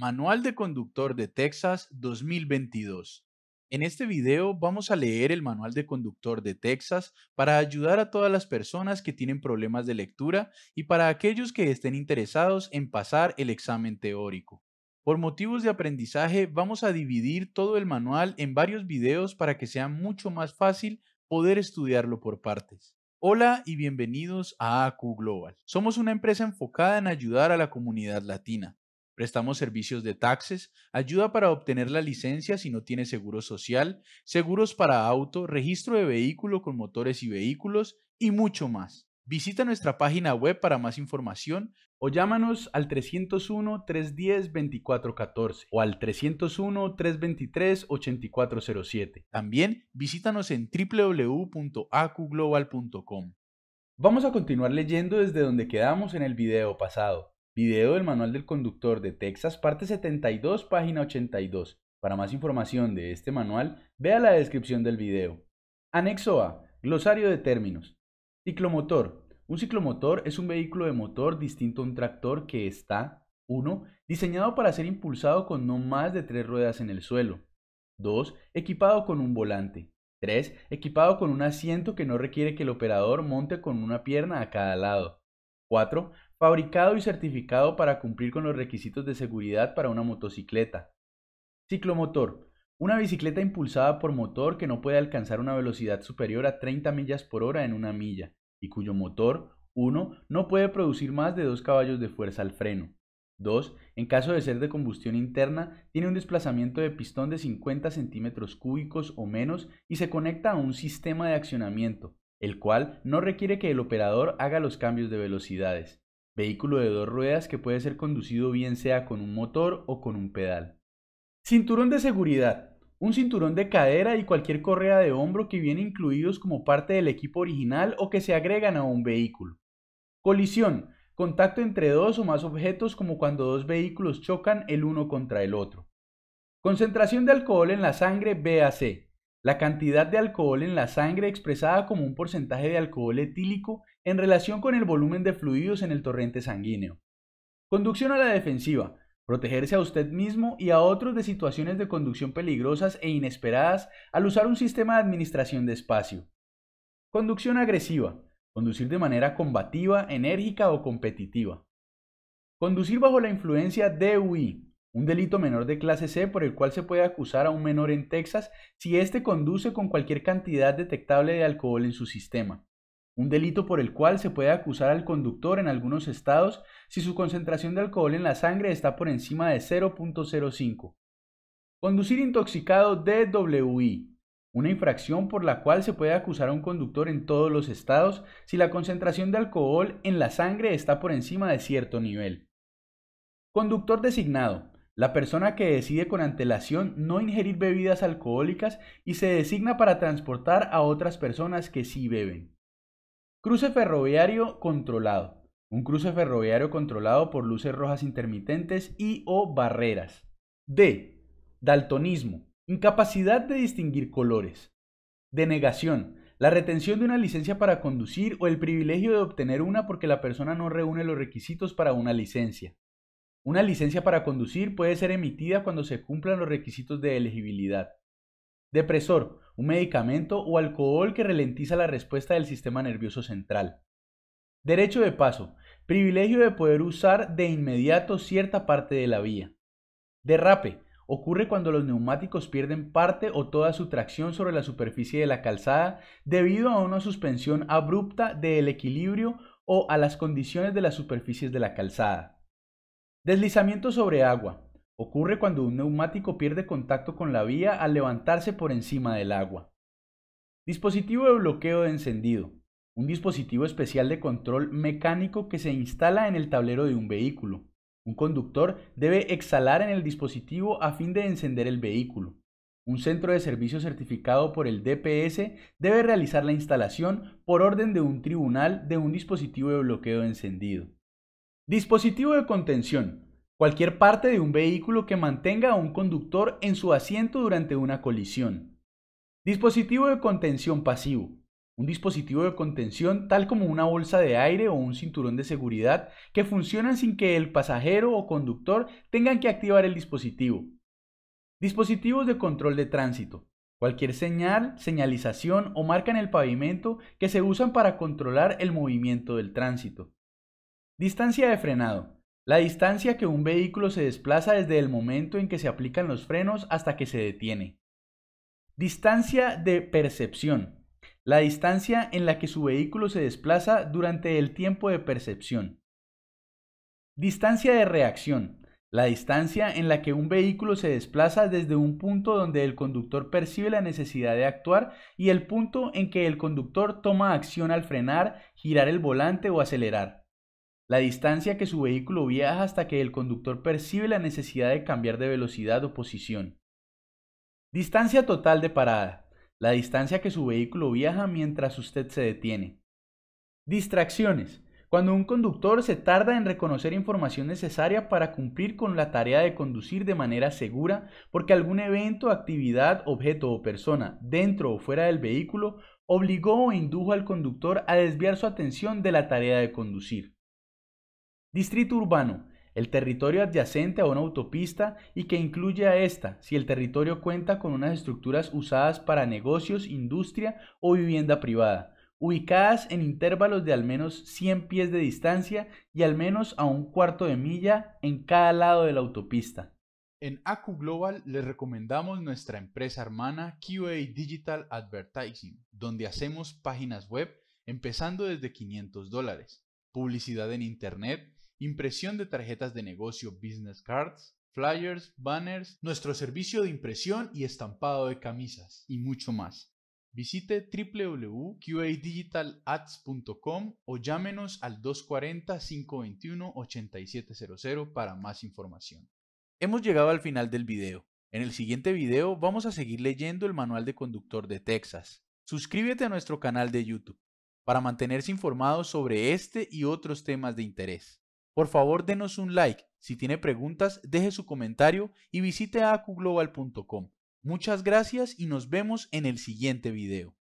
Manual de Conductor de Texas 2022. En este video vamos a leer el Manual de Conductor de Texas para ayudar a todas las personas que tienen problemas de lectura y para aquellos que estén interesados en pasar el examen teórico. Por motivos de aprendizaje vamos a dividir todo el manual en varios videos para que sea mucho más fácil poder estudiarlo por partes. Hola y bienvenidos a AQ Global. Somos una empresa enfocada en ayudar a la comunidad latina. Prestamos servicios de taxes, ayuda para obtener la licencia si no tiene seguro social, seguros para auto, registro de vehículo con motores y vehículos y mucho más. Visita nuestra página web para más información o llámanos al 301-310-2414 o al 301-323-8407. También visítanos en www.acuglobal.com. Vamos a continuar leyendo desde donde quedamos en el video pasado. Video del Manual del Conductor de Texas, parte 72, página 82. Para más información de este manual, vea la descripción del video. Anexo A. Glosario de términos. Ciclomotor. Un ciclomotor es un vehículo de motor distinto a un tractor que está 1. Diseñado para ser impulsado con no más de tres ruedas en el suelo. 2. Equipado con un volante. 3. Equipado con un asiento que no requiere que el operador monte con una pierna a cada lado. 4. Fabricado y certificado para cumplir con los requisitos de seguridad para una motocicleta. Ciclomotor. Una bicicleta impulsada por motor que no puede alcanzar una velocidad superior a 30 millas por hora en una milla y cuyo motor, 1. No puede producir más de 2 caballos de fuerza al freno. 2. En caso de ser de combustión interna, tiene un desplazamiento de pistón de 50 centímetros cúbicos o menos y se conecta a un sistema de accionamiento, el cual no requiere que el operador haga los cambios de velocidades vehículo de dos ruedas que puede ser conducido bien sea con un motor o con un pedal. Cinturón de seguridad, un cinturón de cadera y cualquier correa de hombro que vienen incluidos como parte del equipo original o que se agregan a un vehículo. Colisión, contacto entre dos o más objetos como cuando dos vehículos chocan el uno contra el otro. Concentración de alcohol en la sangre BAC, la cantidad de alcohol en la sangre expresada como un porcentaje de alcohol etílico en relación con el volumen de fluidos en el torrente sanguíneo. Conducción a la defensiva, protegerse a usted mismo y a otros de situaciones de conducción peligrosas e inesperadas al usar un sistema de administración de espacio. Conducción agresiva, conducir de manera combativa, enérgica o competitiva. Conducir bajo la influencia DUI, un delito menor de clase C por el cual se puede acusar a un menor en Texas si éste conduce con cualquier cantidad detectable de alcohol en su sistema. Un delito por el cual se puede acusar al conductor en algunos estados si su concentración de alcohol en la sangre está por encima de 0.05. Conducir intoxicado DWI. Una infracción por la cual se puede acusar a un conductor en todos los estados si la concentración de alcohol en la sangre está por encima de cierto nivel. Conductor designado la persona que decide con antelación no ingerir bebidas alcohólicas y se designa para transportar a otras personas que sí beben. Cruce ferroviario controlado. Un cruce ferroviario controlado por luces rojas intermitentes y o barreras. D. Daltonismo. Incapacidad de distinguir colores. Denegación. La retención de una licencia para conducir o el privilegio de obtener una porque la persona no reúne los requisitos para una licencia. Una licencia para conducir puede ser emitida cuando se cumplan los requisitos de elegibilidad. Depresor, un medicamento o alcohol que ralentiza la respuesta del sistema nervioso central. Derecho de paso, privilegio de poder usar de inmediato cierta parte de la vía. Derrape, ocurre cuando los neumáticos pierden parte o toda su tracción sobre la superficie de la calzada debido a una suspensión abrupta del equilibrio o a las condiciones de las superficies de la calzada. Deslizamiento sobre agua. Ocurre cuando un neumático pierde contacto con la vía al levantarse por encima del agua. Dispositivo de bloqueo de encendido. Un dispositivo especial de control mecánico que se instala en el tablero de un vehículo. Un conductor debe exhalar en el dispositivo a fin de encender el vehículo. Un centro de servicio certificado por el DPS debe realizar la instalación por orden de un tribunal de un dispositivo de bloqueo de encendido. Dispositivo de contención. Cualquier parte de un vehículo que mantenga a un conductor en su asiento durante una colisión. Dispositivo de contención pasivo. Un dispositivo de contención tal como una bolsa de aire o un cinturón de seguridad que funcionan sin que el pasajero o conductor tengan que activar el dispositivo. Dispositivos de control de tránsito. Cualquier señal, señalización o marca en el pavimento que se usan para controlar el movimiento del tránsito. Distancia de frenado. La distancia que un vehículo se desplaza desde el momento en que se aplican los frenos hasta que se detiene. Distancia de percepción. La distancia en la que su vehículo se desplaza durante el tiempo de percepción. Distancia de reacción. La distancia en la que un vehículo se desplaza desde un punto donde el conductor percibe la necesidad de actuar y el punto en que el conductor toma acción al frenar, girar el volante o acelerar la distancia que su vehículo viaja hasta que el conductor percibe la necesidad de cambiar de velocidad o posición. Distancia total de parada, la distancia que su vehículo viaja mientras usted se detiene. Distracciones, cuando un conductor se tarda en reconocer información necesaria para cumplir con la tarea de conducir de manera segura porque algún evento, actividad, objeto o persona dentro o fuera del vehículo obligó o indujo al conductor a desviar su atención de la tarea de conducir. Distrito urbano. El territorio adyacente a una autopista y que incluye a esta si el territorio cuenta con unas estructuras usadas para negocios, industria o vivienda privada, ubicadas en intervalos de al menos 100 pies de distancia y al menos a un cuarto de milla en cada lado de la autopista. En Acu Global les recomendamos nuestra empresa hermana QA Digital Advertising, donde hacemos páginas web empezando desde 500 dólares publicidad en Internet, impresión de tarjetas de negocio business cards, flyers, banners, nuestro servicio de impresión y estampado de camisas y mucho más. Visite www.qadigitalads.com o llámenos al 240-521-8700 para más información. Hemos llegado al final del video. En el siguiente video vamos a seguir leyendo el manual de conductor de Texas. Suscríbete a nuestro canal de YouTube para mantenerse informado sobre este y otros temas de interés. Por favor, denos un like. Si tiene preguntas, deje su comentario y visite acuglobal.com. Muchas gracias y nos vemos en el siguiente video.